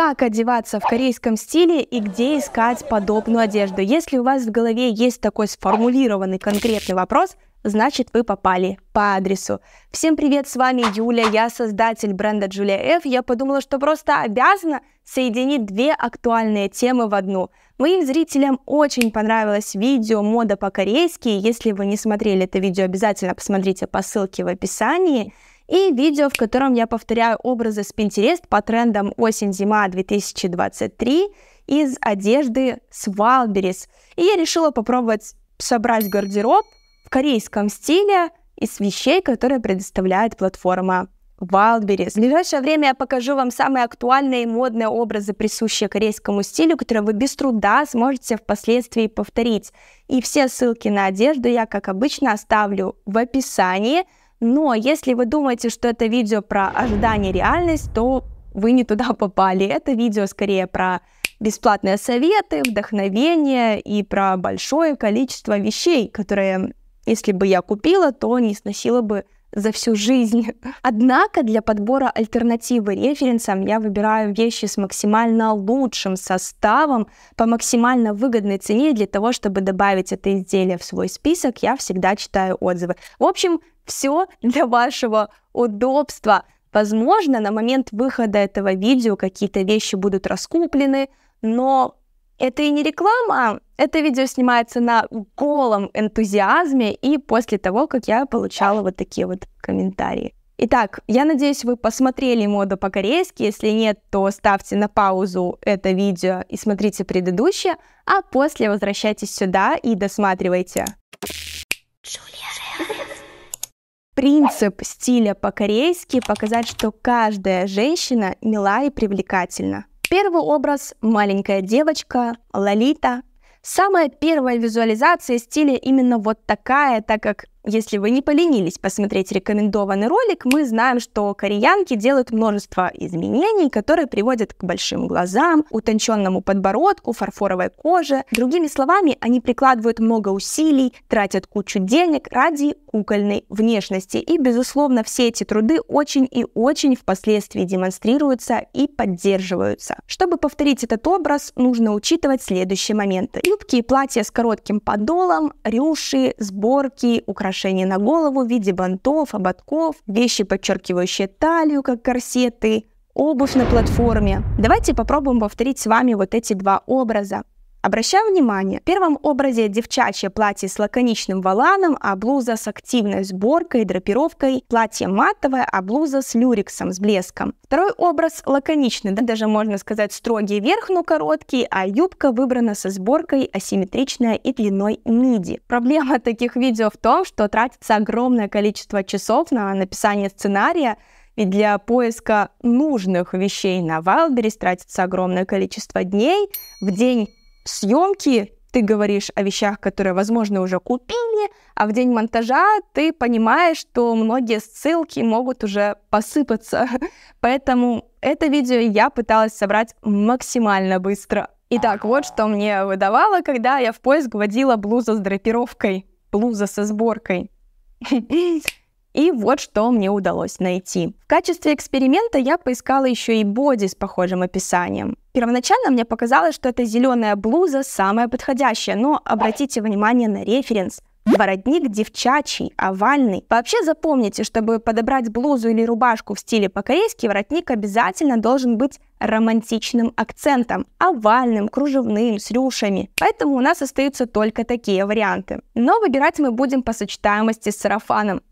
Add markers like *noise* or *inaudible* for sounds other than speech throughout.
Как одеваться в корейском стиле и где искать подобную одежду? Если у вас в голове есть такой сформулированный конкретный вопрос, значит вы попали по адресу. Всем привет, с вами Юля, я создатель бренда Julia F. Я подумала, что просто обязана соединить две актуальные темы в одну. Моим зрителям очень понравилось видео «Мода по-корейски». Если вы не смотрели это видео, обязательно посмотрите по ссылке в описании и видео, в котором я повторяю образы с Pinterest по трендам осень-зима 2023 из одежды с Wildberries. И я решила попробовать собрать гардероб в корейском стиле из вещей, которые предоставляет платформа Wildberries. В ближайшее время я покажу вам самые актуальные и модные образы, присущие корейскому стилю, которые вы без труда сможете впоследствии повторить. И все ссылки на одежду я, как обычно, оставлю в описании – но если вы думаете, что это видео про ожидание реальность, то вы не туда попали. Это видео скорее про бесплатные советы, вдохновение и про большое количество вещей, которые, если бы я купила, то не сносила бы за всю жизнь. *laughs* Однако для подбора альтернативы референсам я выбираю вещи с максимально лучшим составом по максимально выгодной цене для того, чтобы добавить это изделие в свой список, я всегда читаю отзывы. В общем, все для вашего удобства. Возможно, на момент выхода этого видео какие-то вещи будут раскуплены, но это и не реклама, это видео снимается на голом энтузиазме и после того, как я получала вот такие вот комментарии. Итак, я надеюсь, вы посмотрели моду по-корейски. Если нет, то ставьте на паузу это видео и смотрите предыдущее, а после возвращайтесь сюда и досматривайте. Принцип стиля по-корейски показать, что каждая женщина мила и привлекательна. Первый образ – маленькая девочка, Лолита. Самая первая визуализация стиля именно вот такая, так как если вы не поленились посмотреть рекомендованный ролик, мы знаем, что кореянки делают множество изменений, которые приводят к большим глазам, утонченному подбородку, фарфоровой коже. Другими словами, они прикладывают много усилий, тратят кучу денег ради кукольной внешности. И, безусловно, все эти труды очень и очень впоследствии демонстрируются и поддерживаются. Чтобы повторить этот образ, нужно учитывать следующие моменты. Юбки и платья с коротким подолом, рюши, сборки, украшения украшений на голову в виде бантов, ободков, вещи, подчеркивающие талию, как корсеты, обувь на платформе. Давайте попробуем повторить с вами вот эти два образа. Обращаю внимание, в первом образе девчачье платье с лаконичным валаном, а блуза с активной сборкой, и драпировкой, платье матовое, а блуза с люрексом, с блеском. Второй образ лаконичный, да, даже можно сказать строгий верх, но короткий, а юбка выбрана со сборкой, асимметричная и длиной миди. Проблема *laughs* таких видео в том, что тратится огромное количество часов на написание сценария, ведь для поиска нужных вещей на Wildberries тратится огромное количество дней. В день съемки ты говоришь о вещах, которые, возможно, уже купили, а в день монтажа ты понимаешь, что многие ссылки могут уже посыпаться. *laughs* Поэтому это видео я пыталась собрать максимально быстро. Итак, вот что мне выдавало, когда я в поиск вводила блуза с драпировкой, блуза со сборкой. *laughs* И вот что мне удалось найти. В качестве эксперимента я поискала еще и боди с похожим описанием. Первоначально мне показалось, что эта зеленая блуза самая подходящая, но обратите внимание на референс. Воротник девчачий, овальный. Вообще запомните, чтобы подобрать блузу или рубашку в стиле по-корейски, воротник обязательно должен быть романтичным акцентом, овальным, кружевным, с рюшами. Поэтому у нас остаются только такие варианты. Но выбирать мы будем по сочетаемости с сарафаном,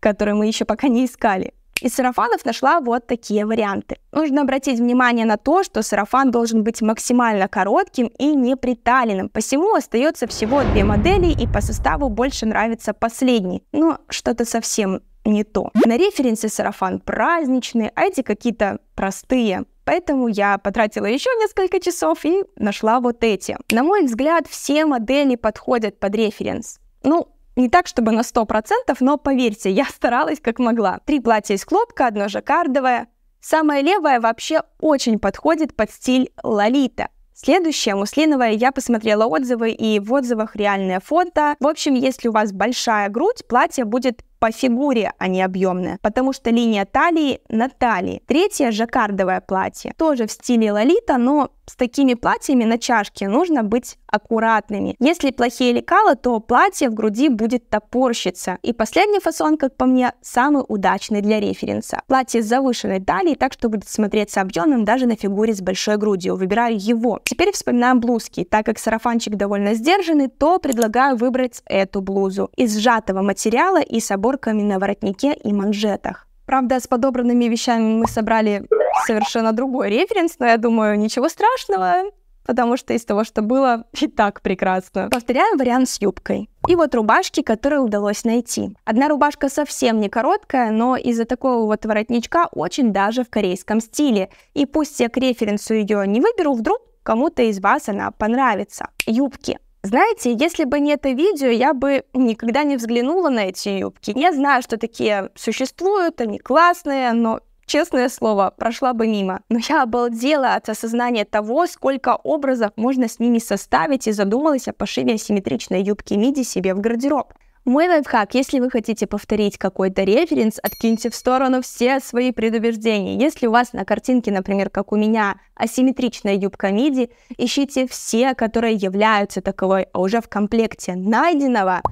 который мы еще пока не искали. Из сарафанов нашла вот такие варианты. Нужно обратить внимание на то, что сарафан должен быть максимально коротким и не приталенным, посему остается всего две модели и по составу больше нравится последний. Но что-то совсем не то. На референсе сарафан праздничный, а эти какие-то простые. Поэтому я потратила еще несколько часов и нашла вот эти. На мой взгляд, все модели подходят под референс. Ну, не так, чтобы на 100%, но поверьте, я старалась как могла. Три платья из хлопка, одно жаккардовое. Самое левое вообще очень подходит под стиль лолита. Следующее, муслиновое, я посмотрела отзывы, и в отзывах реальное фото. В общем, если у вас большая грудь, платье будет по фигуре они а объемные, потому что линия талии на талии. Третье жаккардовое платье. Тоже в стиле лолита, но с такими платьями на чашке нужно быть аккуратными. Если плохие лекала, то платье в груди будет топорщиться. И последний фасон, как по мне, самый удачный для референса. Платье с завышенной талией, так что будет смотреться объемным даже на фигуре с большой грудью. Выбираю его. Теперь вспоминаем блузки. Так как сарафанчик довольно сдержанный, то предлагаю выбрать эту блузу из сжатого материала и с собой оборками на воротнике и манжетах. Правда, с подобранными вещами мы собрали совершенно другой референс, но я думаю, ничего страшного, потому что из того, что было, *laughs* и так прекрасно. Повторяем вариант с юбкой. И вот рубашки, которые удалось найти. Одна рубашка совсем не короткая, но из-за такого вот воротничка очень даже в корейском стиле. И пусть я к референсу ее не выберу, вдруг кому-то из вас она понравится. Юбки. Знаете, если бы не это видео, я бы никогда не взглянула на эти юбки. Я знаю, что такие существуют, они классные, но честное слово, прошла бы мимо. Но я обалдела от осознания того, сколько образов можно с ними составить и задумалась о пошиве асимметричной юбки миди себе в гардероб. Мой лайфхак. Если вы хотите повторить какой-то референс, откиньте в сторону все свои предубеждения. Если у вас на картинке, например, как у меня, асимметричная юбка миди, ищите все, которые являются таковой, а уже в комплекте найденного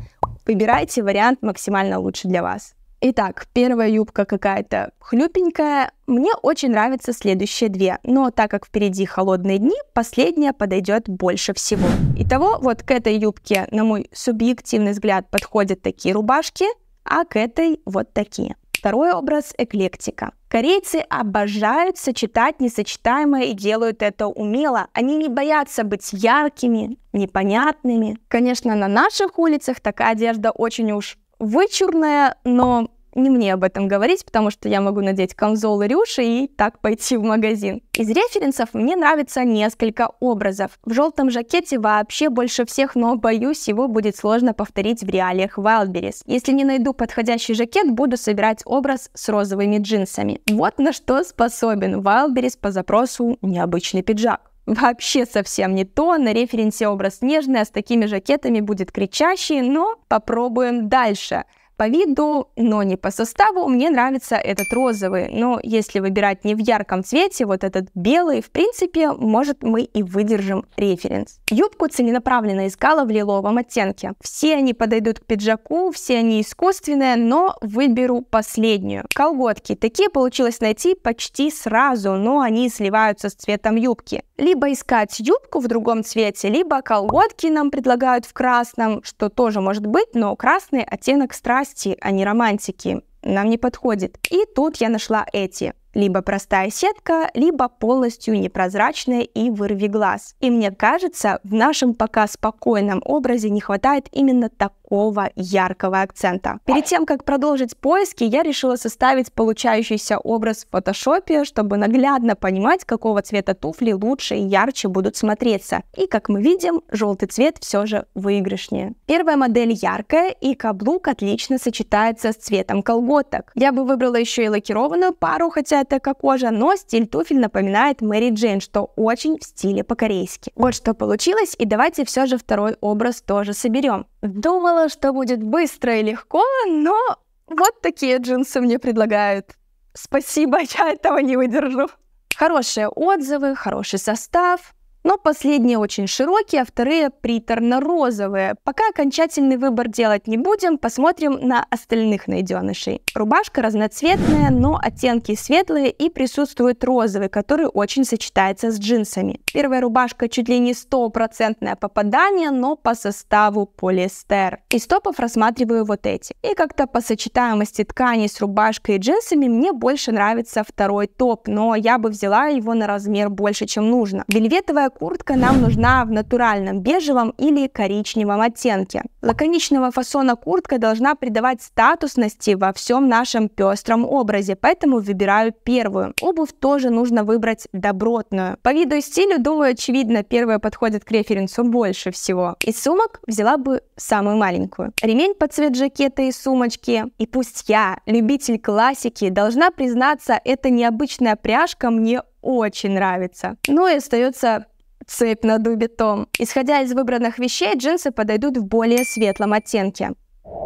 выбирайте вариант максимально лучше для вас. Итак, первая юбка какая-то хлюпенькая. Мне очень нравятся следующие две, но так как впереди холодные дни, последняя подойдет больше всего. Итого, вот к этой юбке, на мой субъективный взгляд, подходят такие рубашки, а к этой вот такие. Второй образ – эклектика. Корейцы обожают сочетать несочетаемое и делают это умело. Они не боятся быть яркими, непонятными. Конечно, на наших улицах такая одежда очень уж вычурная, но не мне об этом говорить, потому что я могу надеть камзол и рюши и так пойти в магазин. Из референсов мне нравится несколько образов. В желтом жакете вообще больше всех, но боюсь, его будет сложно повторить в реалиях Wildberries. Если не найду подходящий жакет, буду собирать образ с розовыми джинсами. Вот на что способен Wildberries по запросу необычный пиджак вообще совсем не то. На референсе образ нежный, а с такими жакетами будет кричащий, но попробуем дальше. По виду, но не по составу, мне нравится этот розовый. Но если выбирать не в ярком цвете, вот этот белый, в принципе, может мы и выдержим референс. Юбку целенаправленно искала в лиловом оттенке. Все они подойдут к пиджаку, все они искусственные, но выберу последнюю. Колготки. Такие получилось найти почти сразу, но они сливаются с цветом юбки. Либо искать юбку в другом цвете, либо колготки нам предлагают в красном, что тоже может быть, но красный оттенок страсти страсти, а не романтики. Нам не подходит. И тут я нашла эти. Либо простая сетка, либо полностью непрозрачная и вырви глаз. И мне кажется, в нашем пока спокойном образе не хватает именно такого такого яркого акцента. Перед тем, как продолжить поиски, я решила составить получающийся образ в фотошопе, чтобы наглядно понимать, какого цвета туфли лучше и ярче будут смотреться. И, как мы видим, желтый цвет все же выигрышнее. Первая модель яркая, и каблук отлично сочетается с цветом колготок. Я бы выбрала еще и лакированную пару, хотя это кожа, но стиль туфель напоминает Мэри Джейн, что очень в стиле по-корейски. Вот что получилось, и давайте все же второй образ тоже соберем. Думала, думала, что будет быстро и легко, но вот такие джинсы мне предлагают. Спасибо, *laughs* я этого не выдержу. Хорошие отзывы, хороший состав, но последние очень широкие, а вторые приторно-розовые. Пока окончательный выбор делать не будем, посмотрим на остальных найденышей. Рубашка разноцветная, но оттенки светлые и присутствует розовый, который очень сочетается с джинсами. Первая рубашка чуть ли не стопроцентное попадание, но по составу полиэстер. Из топов рассматриваю вот эти. И как-то по сочетаемости ткани с рубашкой и джинсами мне больше нравится второй топ, но я бы взяла его на размер больше, чем нужно. Вельветовая Такая куртка нам нужна в натуральном бежевом или коричневом оттенке. Лаконичного фасона куртка должна придавать статусности во всем нашем пестром образе, поэтому выбираю первую. Обувь тоже нужно выбрать добротную. По виду и стилю, думаю, очевидно, первая подходит к референсу больше всего. Из сумок взяла бы самую маленькую. Ремень под цвет жакета и сумочки. И пусть я, любитель классики, должна признаться, эта необычная пряжка мне очень нравится. Ну и остается цепь на дубе Том. Исходя из выбранных вещей, джинсы подойдут в более светлом оттенке.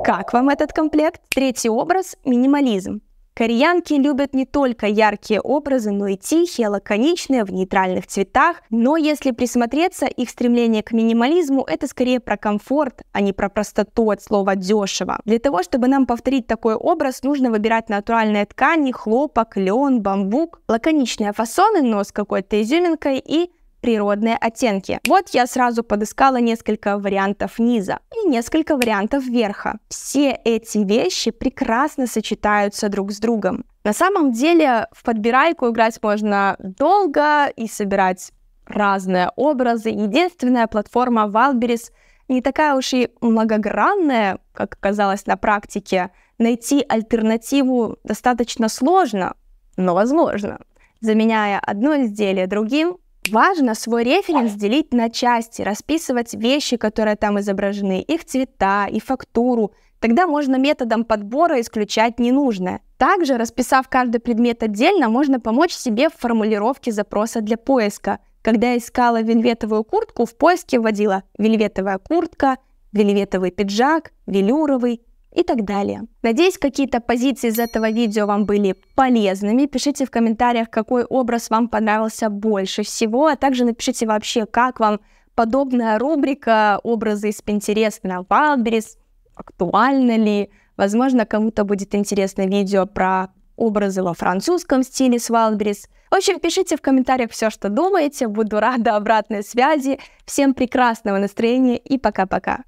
Как вам этот комплект? Третий образ – минимализм. Кореянки любят не только яркие образы, но и тихие, лаконичные, в нейтральных цветах. Но если присмотреться, их стремление к минимализму – это скорее про комфорт, а не про простоту от слова «дешево». Для того, чтобы нам повторить такой образ, нужно выбирать натуральные ткани, хлопок, лен, бамбук, лаконичные фасоны, но с какой-то изюминкой и природные оттенки. Вот я сразу подыскала несколько вариантов низа и несколько вариантов верха. Все эти вещи прекрасно сочетаются друг с другом. На самом деле в подбирайку играть можно долго и собирать разные образы. Единственная платформа Valberis не такая уж и многогранная, как оказалось на практике. Найти альтернативу достаточно сложно, но возможно. Заменяя одно изделие другим, Важно свой референс делить на части, расписывать вещи, которые там изображены, их цвета и фактуру. Тогда можно методом подбора исключать ненужное. Также, расписав каждый предмет отдельно, можно помочь себе в формулировке запроса для поиска. Когда искала вельветовую куртку, в поиске вводила «вельветовая куртка», «вельветовый пиджак», «велюровый», и так далее. Надеюсь, какие-то позиции из этого видео вам были полезными. Пишите в комментариях, какой образ вам понравился больше всего, а также напишите вообще, как вам подобная рубрика «Образы из Pinterest на Wildberries», актуальна ли, возможно, кому-то будет интересно видео про образы во французском стиле с Wildberries. В общем, пишите в комментариях все, что думаете, буду рада обратной связи. Всем прекрасного настроения и пока-пока.